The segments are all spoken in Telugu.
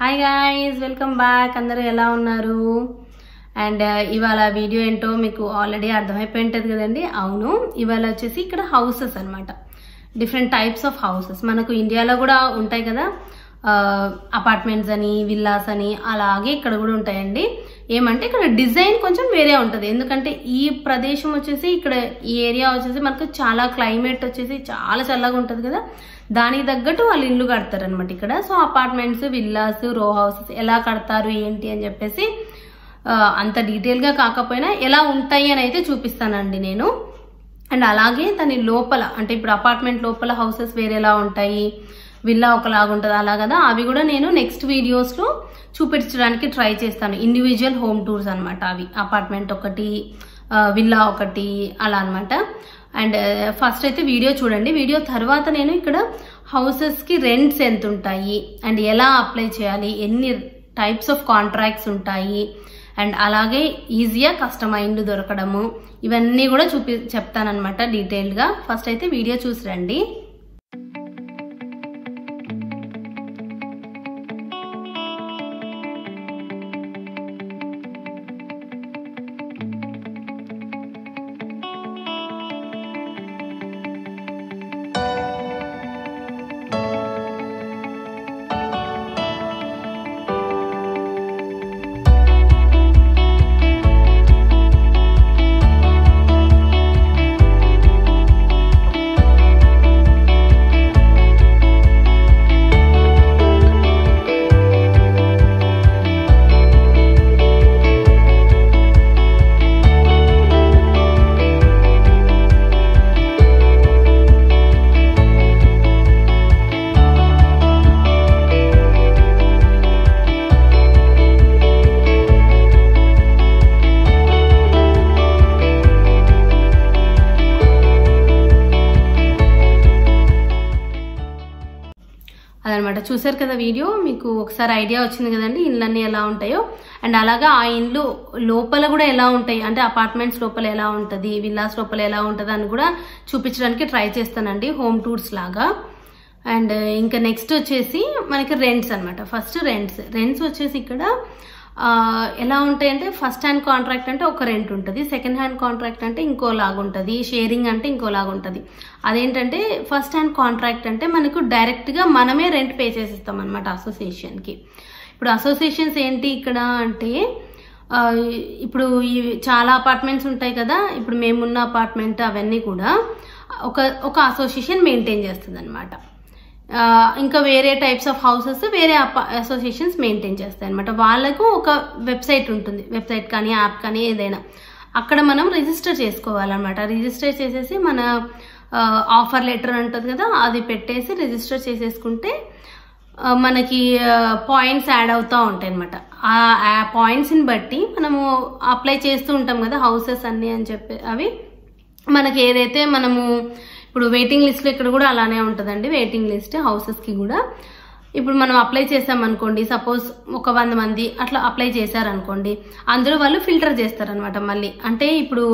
హాయ్ గాయస్ వెల్కమ్ బ్యాక్ అందరూ ఎలా ఉన్నారు అండ్ uh, ఇవాళ వీడియో ఏంటో మీకు ఆల్రెడీ అర్థమైపోయి ఉంటుంది కదండి అవును ఇవాళ వచ్చేసి ఇక్కడ హౌసెస్ అనమాట డిఫరెంట్ టైప్స్ ఆఫ్ హౌసెస్ మనకు ఇండియాలో కూడా ఉంటాయి కదా అపార్ట్మెంట్స్ uh, అని విల్లాస్ అని అలాగే ఇక్కడ కూడా ఉంటాయండి ఏమంటే ఇక్కడ డిజైన్ కొంచెం వేరే ఉంటుంది ఎందుకంటే ఈ ప్రదేశం వచ్చేసి ఇక్కడ ఈ ఏరియా వచ్చేసి మనకు చాలా క్లైమేట్ వచ్చేసి చాలా చల్లగా ఉంటుంది కదా దానికి తగ్గట్టు వాళ్ళు ఇల్లు కడతారనమాట ఇక్కడ so apartments villas row houses ఎలా కడతారు ఏంటి అని చెప్పేసి అంత డీటెయిల్గా కాకపోయినా ఎలా ఉంటాయి అని అయితే చూపిస్తానండి నేను అండ్ అలాగే దాని లోపల అంటే ఇప్పుడు అపార్ట్మెంట్ లోపల హౌసెస్ వేరేలా ఉంటాయి విల్లా ఒకలాగా ఉంటుంది అలా కదా అవి కూడా నేను నెక్స్ట్ వీడియోస్లో చూపించడానికి ట్రై చేస్తాను ఇండివిజువల్ హోమ్ టూర్స్ అనమాట అవి అపార్ట్మెంట్ ఒకటి విల్లా ఒకటి అలా అనమాట అండ్ ఫస్ట్ uh, అయితే వీడియో చూడండి వీడియో తర్వాత నేను ఇక్కడ హౌసెస్కి రెంట్స్ ఎంత ఉంటాయి అండ్ ఎలా అప్లై చేయాలి ఎన్ని టైప్స్ ఆఫ్ కాంట్రాక్ట్స్ ఉంటాయి అండ్ అలాగే ఈజీగా కష్టమైండ్ దొరకడము ఇవన్నీ కూడా చూపి చెప్తానమాట డీటెయిల్డ్గా ఫస్ట్ అయితే వీడియో చూసి రండి అదనమాట చూసారు కదా వీడియో మీకు ఒకసారి ఐడియా వచ్చింది కదండి ఇండ్లన్నీ ఎలా ఉంటాయో అండ్ అలాగా ఆ ఇండ్లు లోపల కూడా ఎలా ఉంటాయి అంటే అపార్ట్మెంట్స్ లోపల ఎలా ఉంటుంది విల్లాస్ లోపల ఎలా ఉంటుంది అని కూడా చూపించడానికి ట్రై చేస్తానండి హోమ్ టూర్స్ లాగా అండ్ ఇంకా నెక్స్ట్ వచ్చేసి మనకి రెంట్స్ అనమాట ఫస్ట్ రెంట్స్ రెంట్స్ వచ్చేసి ఇక్కడ ఎలా ఉంటాయంటే ఫస్ట్ హ్యాండ్ కాంట్రాక్ట్ అంటే ఒక రెంట్ ఉంటుంది సెకండ్ హ్యాండ్ కాంట్రాక్ట్ అంటే ఇంకోలాగుంటుంది షేరింగ్ అంటే ఇంకోలాగుంటుంది అదేంటంటే ఫస్ట్ హ్యాండ్ కాంట్రాక్ట్ అంటే మనకు డైరెక్ట్గా మనమే రెంట్ పే చేసేస్తాం అనమాట అసోసియేషన్కి ఇప్పుడు అసోసియేషన్స్ ఏంటి ఇక్కడ అంటే ఇప్పుడు ఈ చాలా అపార్ట్మెంట్స్ ఉంటాయి కదా ఇప్పుడు మేమున్న అపార్ట్మెంట్ అవన్నీ కూడా ఒక ఒక అసోసియేషన్ మెయింటైన్ చేస్తుంది అనమాట ఇంకా వేరే టైప్స్ ఆఫ్ హౌసెస్ వేరే అసోసియేషన్స్ మెయింటైన్ చేస్తాయి అనమాట వాళ్ళకు ఒక వెబ్సైట్ ఉంటుంది వెబ్సైట్ కానీ యాప్ కానీ ఏదైనా అక్కడ మనం రిజిస్టర్ చేసుకోవాలన్నమాట రిజిస్టర్ చేసేసి మన ఆఫర్ లెటర్ ఉంటుంది కదా అది పెట్టేసి రిజిస్టర్ చేసేసుకుంటే మనకి పాయింట్స్ యాడ్ అవుతూ ఉంటాయి అనమాట ఆ పాయింట్స్ని బట్టి మనము అప్లై చేస్తూ ఉంటాం కదా హౌసెస్ అన్నీ అని చెప్పి అవి మనకి ఏదైతే మనము ఇప్పుడు వెయిటింగ్ లిస్ట్లో ఇక్కడ కూడా అలానే ఉంటుందండి వెయిటింగ్ లిస్ట్ హౌసెస్కి కూడా ఇప్పుడు మనం అప్లై చేసామనుకోండి సపోజ్ ఒక వంద మంది అట్లా అప్లై చేశారనుకోండి అందులో వాళ్ళు ఫిల్టర్ చేస్తారనమాట మళ్ళీ అంటే ఇప్పుడు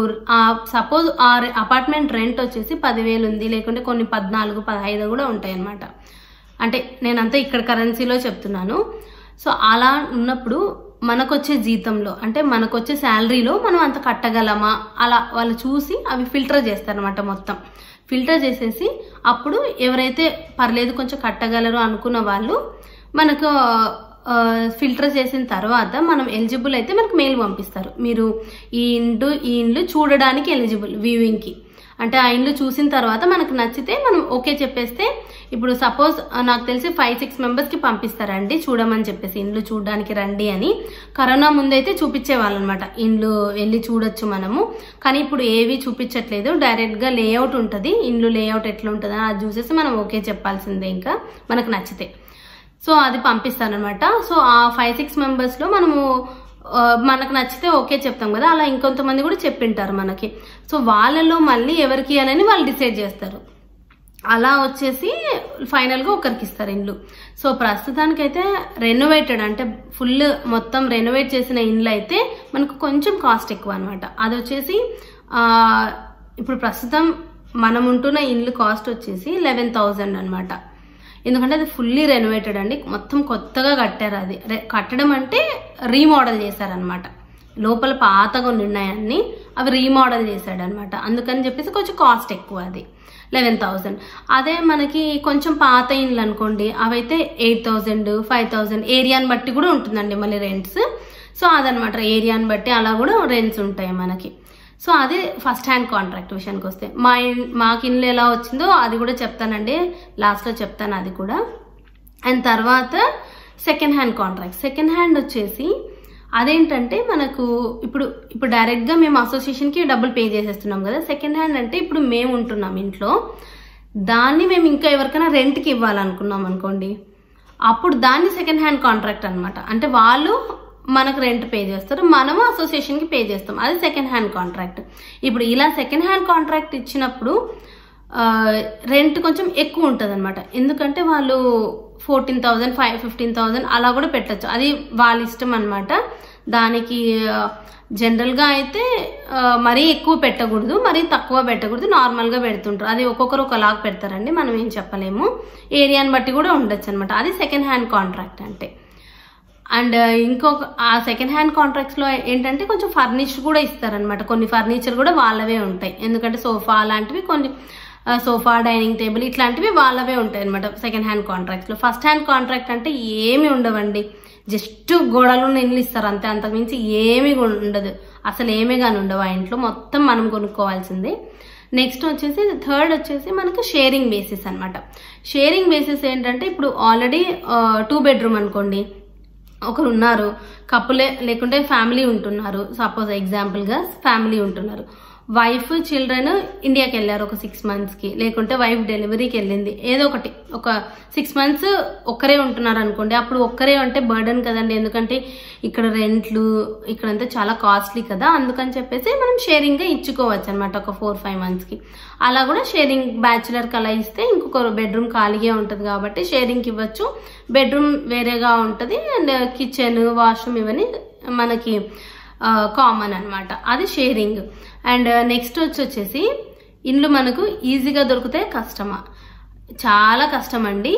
సపోజ్ ఆ అపార్ట్మెంట్ రెంట్ వచ్చేసి పదివేలు ఉంది లేకుంటే కొన్ని పద్నాలుగు పదహైదు కూడా ఉంటాయి అనమాట అంటే నేనంతా ఇక్కడ కరెన్సీలో చెప్తున్నాను సో అలా ఉన్నప్పుడు మనకొచ్చే జీతంలో అంటే మనకొచ్చే శాలరీలో మనం అంత కట్టగలమా అలా వాళ్ళు చూసి అవి ఫిల్టర్ చేస్తారనమాట మొత్తం ఫిల్టర్ చేసేసి అప్పుడు ఎవరైతే పర్లేదు కొంచెం కట్టగలరు అనుకున్న వాళ్ళు మనకు ఫిల్టర్ చేసిన తర్వాత మనం ఎలిజిబుల్ అయితే మనకు మెయిల్ పంపిస్తారు మీరు ఈ ఇండ్లు ఈ ఇండ్లు చూడడానికి ఎలిజిబుల్ వ్యూయింగ్కి అంటే ఆ ఇండ్లు చూసిన తర్వాత మనకు నచ్చితే మనం ఓకే చెప్పేస్తే ఇప్పుడు సపోజ్ నాకు తెలిసి ఫైవ్ సిక్స్ కి పంపిస్తారండి చూడమని చెప్పేసి ఇండ్లు చూడడానికి రండి అని కరోనా ముందైతే చూపించేవాళ్ళు అనమాట ఇండ్లు వెళ్ళి చూడొచ్చు మనము కానీ ఇప్పుడు ఏవి చూపించట్లేదు డైరెక్ట్గా లేఅవుట్ ఉంటుంది ఇండ్లు లేఅవుట్ ఎట్లా ఉంటుంది అది చూసేసి మనం ఓకే చెప్పాల్సిందే ఇంకా మనకు నచ్చితే సో అది పంపిస్తానమాట సో ఆ ఫైవ్ సిక్స్ లో మనము మనకు నచ్చితే ఓకే చెప్తాం కదా అలా ఇంకొంతమంది కూడా చెప్పింటారు మనకి సో వాళ్ళలో మళ్ళీ ఎవరికి అని వాళ్ళు డిసైడ్ చేస్తారు అలా వచ్చేసి ఫైనల్గా ఒకరికి ఇస్తారు ఇండ్లు సో ప్రస్తుతానికైతే రెనోవేటెడ్ అంటే ఫుల్ మొత్తం రెనోవేట్ చేసిన ఇండ్లు అయితే మనకు కొంచెం కాస్ట్ ఎక్కువ అనమాట అది వచ్చేసి ఇప్పుడు ప్రస్తుతం మనం ఉంటున్న ఇండ్లు కాస్ట్ వచ్చేసి లెవెన్ థౌజండ్ అనమాట ఎందుకంటే అది ఫుల్లీ రెనోవేటెడ్ అండి మొత్తం కొత్తగా కట్టారు అది కట్టడం అంటే రీమోడల్ చేశారనమాట లోపల పాతగా ఉన్నాయన్నీ అవి రీమోడల్ చేశాడనమాట అందుకని చెప్పేసి కొంచెం కాస్ట్ ఎక్కువ అది లెవెన్ థౌజండ్ అదే మనకి కొంచెం పాత ఇండ్లు అనుకోండి అవైతే ఎయిట్ థౌజండ్ ఫైవ్ థౌజండ్ ఏరియాని బట్టి కూడా ఉంటుందండి మళ్ళీ రెంట్స్ సో అదనమాట ఏరియాని బట్టి అలా కూడా రెంట్స్ ఉంటాయి మనకి సో అది ఫస్ట్ హ్యాండ్ కాంట్రాక్ట్ విషయానికి వస్తే మా మాకు ఇండ్లు ఎలా వచ్చిందో అది కూడా చెప్తానండి లాస్ట్లో చెప్తాను అది కూడా అండ్ తర్వాత second hand contract second hand వచ్చేసి అదేంటంటే మనకు ఇప్పుడు ఇప్పుడు డైరెక్ట్గా మేము అసోసియేషన్కి డబ్బులు పే చేసేస్తున్నాం కదా సెకండ్ హ్యాండ్ అంటే ఇప్పుడు మేము ఉంటున్నాం ఇంట్లో దాన్ని మేము ఇంకా ఎవరికైనా రెంట్కి ఇవ్వాలనుకున్నాం అనుకోండి అప్పుడు దాన్ని సెకండ్ హ్యాండ్ కాంట్రాక్ట్ అనమాట అంటే వాళ్ళు మనకు రెంట్ పే చేస్తారు మనము అసోసియేషన్కి పే చేస్తాం అది సెకండ్ హ్యాండ్ కాంట్రాక్ట్ ఇప్పుడు ఇలా సెకండ్ హ్యాండ్ కాంట్రాక్ట్ ఇచ్చినప్పుడు రెంట్ కొంచెం ఎక్కువ ఉంటుంది ఎందుకంటే వాళ్ళు fourteen thousand five fifteen thousand అలా కూడా పెట్టచ్చు అది వాళ్ళ ఇష్టం అనమాట దానికి జనరల్గా అయితే మరీ ఎక్కువ పెట్టకూడదు మరీ తక్కువ పెట్టకూడదు నార్మల్గా పెడుతుంటారు అది ఒక్కొక్కరు ఒకలాగా పెడతారండి మనం ఏం చెప్పలేము ఏరియాని బట్టి కూడా ఉండొచ్చు అనమాట అది సెకండ్ హ్యాండ్ కాంట్రాక్ట్ అంటే అండ్ ఇంకొక ఆ సెకండ్ హ్యాండ్ కాంట్రాక్ట్స్లో ఏంటంటే కొంచెం ఫర్నిచర్ కూడా ఇస్తారనమాట కొన్ని ఫర్నిచర్ కూడా వాళ్ళవే ఉంటాయి ఎందుకంటే సోఫా అలాంటివి కొన్ని సోఫా డైనింగ్ టేబుల్ ఇట్లాంటివి వాళ్ళవే ఉంటాయి అనమాట సెకండ్ హ్యాండ్ కాంట్రాక్ట్లో ఫస్ట్ హ్యాండ్ కాంట్రాక్ట్ అంటే ఏమి ఉండవండి జస్ట్ గోడలు నీళ్ళు ఇస్తారు అంతే అంతకుమించి ఏమి ఉండదు అసలు ఏమీ కానీ ఉండవు ఆ ఇంట్లో మొత్తం మనం కొనుక్కోవాల్సింది నెక్స్ట్ వచ్చేసి థర్డ్ వచ్చేసి మనకు షేరింగ్ బేసిస్ అనమాట షేరింగ్ బేసిస్ ఏంటంటే ఇప్పుడు ఆల్రెడీ టూ బెడ్రూమ్ అనుకోండి ఒకరు ఉన్నారు కప్పులే లేకుంటే ఫ్యామిలీ ఉంటున్నారు సపోజ్ ఎగ్జాంపుల్గా ఫ్యామిలీ ఉంటున్నారు వైఫ్ చిల్డ్రన్ ఇండియాకి వెళ్ళారు ఒక సిక్స్ మంత్స్కి లేకుంటే వైఫ్ డెలివరీకి వెళ్ళింది ఏదో ఒకటి ఒక సిక్స్ మంత్స్ ఒక్కరే ఉంటున్నారు అనుకోండి అప్పుడు ఒక్కరే అంటే బర్డన్ కదండి ఎందుకంటే ఇక్కడ రెంట్లు ఇక్కడంతా చాలా కాస్ట్లీ కదా అందుకని చెప్పేసి మనం షేరింగ్గా ఇచ్చుకోవచ్చు అనమాట ఒక ఫోర్ ఫైవ్ మంత్స్కి అలా కూడా షేరింగ్ బ్యాచులర్కి అలా ఇస్తే ఇంకొక బెడ్రూమ్ ఖాళీగా ఉంటుంది కాబట్టి షేరింగ్కి ఇవ్వచ్చు బెడ్రూమ్ వేరేగా ఉంటుంది అండ్ కిచెన్ వాష్రూమ్ ఇవన్నీ మనకి కామన్ అనమాట అది షేరింగ్ అండ్ నెక్స్ట్ వచ్చి వచ్చేసి ఇండ్లు మనకు ఈజీగా దొరికితే కష్టమా చాలా కష్టం అండి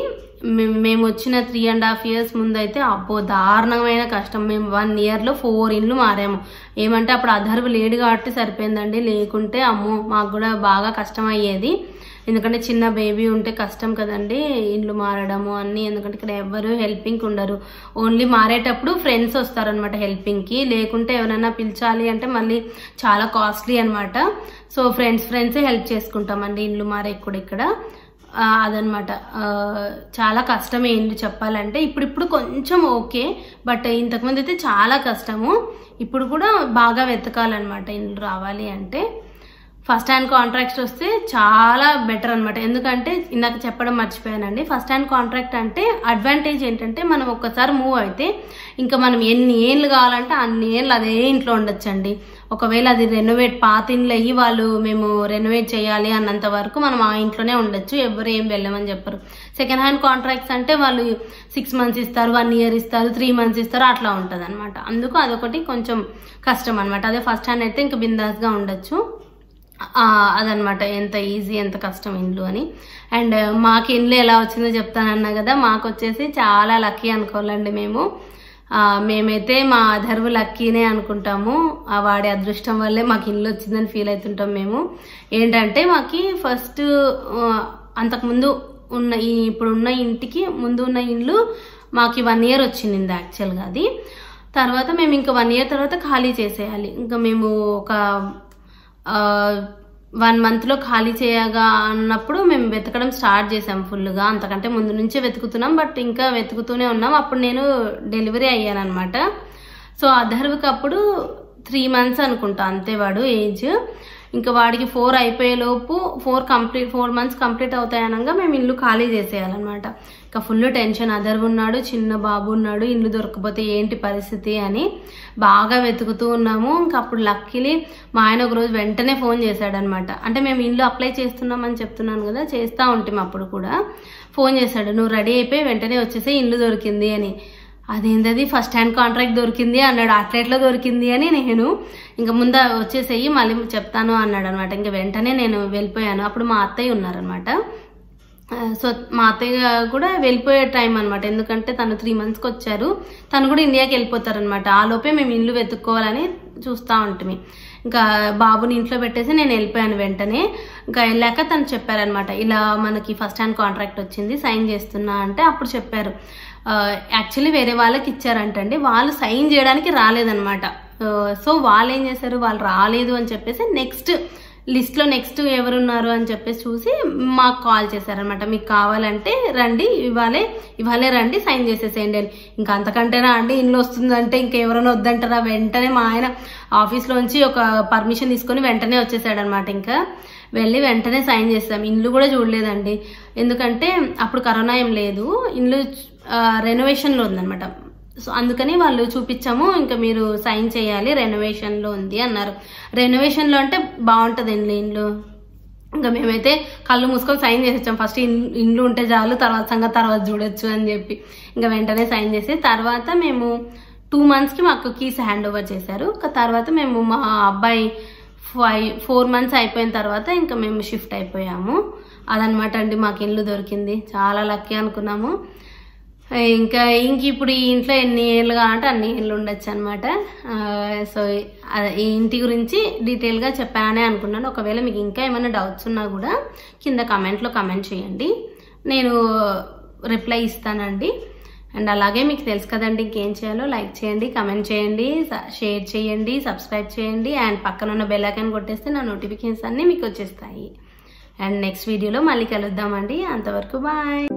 మేము వచ్చిన త్రీ అండ్ హాఫ్ ఇయర్స్ ముందైతే అబ్బో దారుణమైన కష్టం మేము వన్ ఇయర్లో ఫోర్ ఇండ్లు మారాము ఏమంటే అప్పుడు అధర్వ్ లేడు కాబట్టి సరిపోయిందండి లేకుంటే అమ్మో మాకు కూడా బాగా కష్టమయ్యేది ఎందుకంటే చిన్న బేబీ ఉంటే కష్టం కదండి ఇండ్లు మారడము అన్ని ఎందుకంటే ఇక్కడ ఎవరు హెల్పింగ్ ఉండరు ఓన్లీ మారేటప్పుడు ఫ్రెండ్స్ వస్తారనమాట హెల్పింగ్కి లేకుంటే ఎవరైనా పిలిచాలి అంటే మళ్ళీ చాలా కాస్ట్లీ అనమాట సో ఫ్రెండ్స్ ఫ్రెండ్సే హెల్ప్ చేసుకుంటామండి ఇండ్లు మారే కూడా ఇక్కడ అదనమాట చాలా కష్టమే ఏంటి చెప్పాలంటే ఇప్పుడు ఇప్పుడు కొంచెం ఓకే బట్ ఇంతకుముందు అయితే చాలా కష్టము ఇప్పుడు కూడా బాగా వెతకాలన్నమాట ఇండ్లు రావాలి అంటే ఫస్ట్ హ్యాండ్ కాంట్రాక్ట్ వస్తే చాలా బెటర్ అనమాట ఎందుకంటే ఇందాక చెప్పడం మర్చిపోయానండి ఫస్ట్ హ్యాండ్ కాంట్రాక్ట్ అంటే అడ్వాంటేజ్ ఏంటంటే మనం ఒక్కసారి మూవ్ అయితే ఇంకా మనం ఎన్ని ఏళ్ళు కావాలంటే అన్ని ఏళ్ళు అదే ఇంట్లో ఉండొచ్చండి ఒకవేళ అది రెనోవేట్ పాత ఇండ్లు అయ్యి వాళ్ళు మేము రెనోవేట్ చేయాలి అన్నంత వరకు మనం ఆ ఇంట్లోనే ఉండొచ్చు ఎవరు ఏం వెళ్ళమని చెప్పరు సెకండ్ హ్యాండ్ కాంట్రాక్ట్స్ అంటే వాళ్ళు సిక్స్ మంత్స్ ఇస్తారు వన్ ఇయర్ ఇస్తారు త్రీ మంత్స్ ఇస్తారు అట్లా ఉంటుంది అనమాట అందుకు అదొకటి కొంచెం కష్టం అనమాట అదే ఫస్ట్ హ్యాండ్ అయితే ఇంకా బిందాస్గా ఉండొచ్చు అదనమాట ఎంత ఈజీ ఎంత కష్టం ఇండ్లు అని అండ్ uh, మాకు ఇండ్లు ఎలా వచ్చిందో చెప్తానన్నా కదా మాకు వచ్చేసి చాలా లక్కీ అనుకోవాలండి మేము మేమైతే మా అధర్వు లక్కీనే అనుకుంటాము వాడి అదృష్టం వల్లే మాకు ఇల్లు వచ్చిందని ఫీల్ అవుతుంటాం మేము ఏంటంటే మాకు ఫస్ట్ అంతకుముందు ఉన్న ఈ ఇప్పుడున్న ఇంటికి ముందు ఉన్న ఇండ్లు మాకు వన్ ఇయర్ వచ్చింది యాక్చువల్గా అది తర్వాత మేము ఇంకా వన్ ఇయర్ తర్వాత ఖాళీ చేసేయాలి ఇంకా మేము ఒక వన్ మంత్లో ఖాళీ చేయగా అన్నప్పుడు మేము వెతకడం స్టార్ట్ చేసాం ఫుల్గా అంతకంటే ముందు నుంచే వెతుకుతున్నాం బట్ ఇంకా వెతుకుతూనే ఉన్నాం అప్పుడు నేను డెలివరీ అయ్యాను అనమాట సో అధర్వకి అప్పుడు త్రీ మంత్స్ అనుకుంటా అంతే వాడు ఏజ్ ఇంకా వాడికి ఫోర్ అయిపోయేలోపు four complete four months complete అవుతాయనగా మేము ఇల్లు ఖాళీ చేసేయాలన్నమాట ఇంకా ఫుల్ టెన్షన్ అదర్ ఉన్నాడు చిన్న బాబు ఉన్నాడు ఇల్లు దొరకపోతే ఏంటి పరిస్థితి అని బాగా వెతుకుతూ ఉన్నాము ఇంకా అప్పుడు లక్కీలీ మా ఆయన ఒక రోజు వెంటనే ఫోన్ చేశాడనమాట అంటే మేము ఇల్లు అప్లై చేస్తున్నామని చెప్తున్నాను కదా చేస్తూ ఉంటాం అప్పుడు కూడా ఫోన్ చేశాడు నువ్వు రెడీ అయిపోయి వెంటనే వచ్చేసి ఇల్లు దొరికింది అని అదేంటది ఫస్ట్ హ్యాండ్ కాంట్రాక్ట్ దొరికింది అన్నాడు అట్లెట్లో దొరికింది అని నేను ఇంకా ముంద వచ్చేసేయి మళ్ళీ చెప్తాను అన్నాడు అనమాట ఇంకా వెంటనే నేను వెళ్ళిపోయాను అప్పుడు మా అత్తయ్య ఉన్నారనమాట సో మా అత్తయ్య కూడా వెళ్ళిపోయే టైం అనమాట ఎందుకంటే తను త్రీ మంత్స్కి వచ్చారు తను కూడా ఇండియాకి వెళ్ళిపోతారనమాట ఆ లోపే మేము ఇల్లు వెతుక్కోవాలని చూస్తూ ఉంటుంది ఇంకా బాబుని ఇంట్లో పెట్టేసి నేను వెళ్ళిపోయాను వెంటనే ఇంకా వెళ్ళాక తను చెప్పారనమాట ఇలా మనకి ఫస్ట్ హ్యాండ్ కాంట్రాక్ట్ వచ్చింది సైన్ చేస్తున్నా అంటే అప్పుడు చెప్పారు యాక్చువల్లీ వేరే వాళ్ళకి ఇచ్చారంటండి వాళ్ళు సైన్ చేయడానికి రాలేదనమాట సో వాళ్ళు ఏం చేశారు వాళ్ళు రాలేదు అని చెప్పేసి నెక్స్ట్ లిస్ట్లో నెక్స్ట్ ఎవరున్నారు అని చెప్పేసి చూసి మాకు కాల్ చేశారనమాట మీకు కావాలంటే రండి ఇవాళే ఇవాళే రండి సైన్ చేసేసేయండి అని ఇంకా అంతకంటేనా అండి ఇల్లు వస్తుందంటే ఇంకెవరైనా వద్దంటారా వెంటనే మా ఆయన ఆఫీస్లోంచి ఒక పర్మిషన్ తీసుకొని వెంటనే వచ్చేసాడనమాట ఇంకా వెళ్ళి వెంటనే సైన్ చేస్తాం ఇల్లు కూడా చూడలేదండి ఎందుకంటే అప్పుడు కరోనా ఏం లేదు ఇల్లు రెనోవేషన్లో ఉందనమాట సో అందుకని వాళ్ళు చూపించాము ఇంకా మీరు సైన్ చేయాలి రెనోవేషన్లో ఉంది అన్నారు రెనోవేషన్లో అంటే బాగుంటుందండి ఇండ్లు ఇంకా మేమైతే కళ్ళు మూసుకొని సైన్ చేసి ఫస్ట్ ఇండ్లు ఉంటే చాలు తర్వాత సంగతి తర్వాత చూడొచ్చు అని చెప్పి ఇంకా వెంటనే సైన్ చేసి తర్వాత మేము టూ మంత్స్కి మాకు కీస్ హ్యాండ్ ఓవర్ చేశారు తర్వాత మేము మా అబ్బాయి ఫైవ్ ఫోర్ మంత్స్ అయిపోయిన తర్వాత ఇంకా మేము షిఫ్ట్ అయిపోయాము అదనమాట అండి మాకు ఇల్లు దొరికింది చాలా లక్కీ అనుకున్నాము ఇంకా ఇంక ఇప్పుడు ఈ ఇంట్లో ఎన్ని ఏళ్ళు కావాలంటే అన్ని ఏళ్ళు ఉండొచ్చు అనమాట సో ఈ ఇంటి గురించి డీటెయిల్గా చెప్పానే అనుకున్నాను ఒకవేళ మీకు ఇంకా ఏమైనా డౌట్స్ ఉన్నా కూడా కింద కమెంట్లో కమెంట్ చేయండి నేను రిప్లై ఇస్తానండి అండ్ అలాగే మీకు తెలుసు కదండి ఇంకేం చేయాలో లైక్ చేయండి కమెంట్ చేయండి షేర్ చేయండి సబ్స్క్రైబ్ చేయండి అండ్ పక్కన ఉన్న బెల్లైకన్ కొట్టేస్తే నా నోటిఫికేషన్స్ అన్నీ మీకు వచ్చేస్తాయి అండ్ నెక్స్ట్ వీడియోలో మళ్ళీ కలుద్దామండి అంతవరకు బాయ్